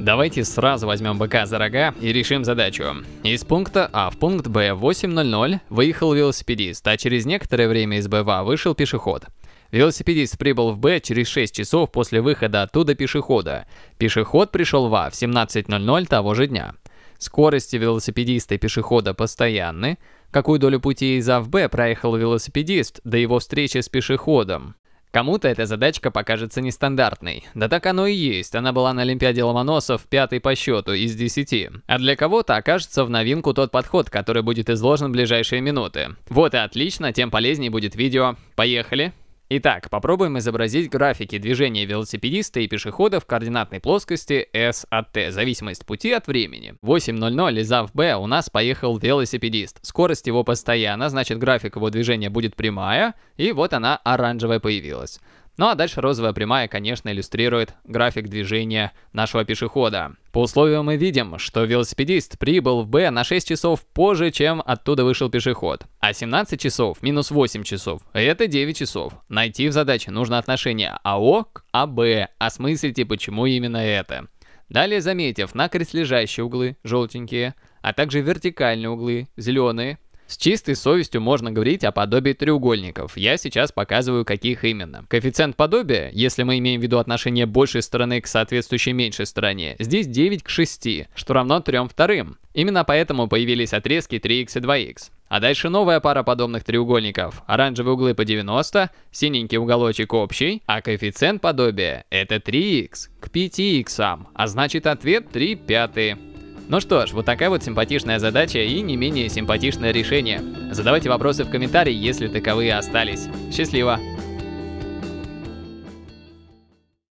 Давайте сразу возьмем быка за рога и решим задачу. Из пункта А в пункт Б в 8.00 выехал велосипедист, а через некоторое время из БВА вышел пешеход. Велосипедист прибыл в Б через 6 часов после выхода оттуда пешехода. Пешеход пришел в А в 17.00 того же дня. Скорости велосипедиста и пешехода постоянны. Какую долю пути из А в Б проехал велосипедист до его встречи с пешеходом? Кому-то эта задачка покажется нестандартной. Да так оно и есть, она была на Олимпиаде Ломоносов пятой по счету из десяти. А для кого-то окажется в новинку тот подход, который будет изложен в ближайшие минуты. Вот и отлично, тем полезнее будет видео. Поехали! Итак, попробуем изобразить графики движения велосипедиста и пешехода в координатной плоскости S от T, зависимость пути от времени. 8.00 из А в Б у нас поехал велосипедист. Скорость его постоянна, значит график его движения будет прямая, и вот она оранжевая появилась. Ну а дальше розовая прямая, конечно, иллюстрирует график движения нашего пешехода. По условию мы видим, что велосипедист прибыл в Б на 6 часов позже, чем оттуда вышел пешеход. А 17 часов минус 8 часов – это 9 часов. Найти в задаче нужно отношение АО к АБ. Осмыслите, почему именно это. Далее, заметив накрест лежащие углы, желтенькие, а также вертикальные углы, зеленые – с чистой совестью можно говорить о подобии треугольников. Я сейчас показываю, каких именно. Коэффициент подобия, если мы имеем в виду отношение большей стороны к соответствующей меньшей стороне, здесь 9 к 6, что равно 3 вторым. Именно поэтому появились отрезки 3х и 2х. А дальше новая пара подобных треугольников. Оранжевые углы по 90, синенький уголочек общий, а коэффициент подобия это 3х к 5х, а значит ответ 3 пятые. Ну что ж, вот такая вот симпатичная задача и не менее симпатичное решение. Задавайте вопросы в комментарии, если таковые остались. Счастливо!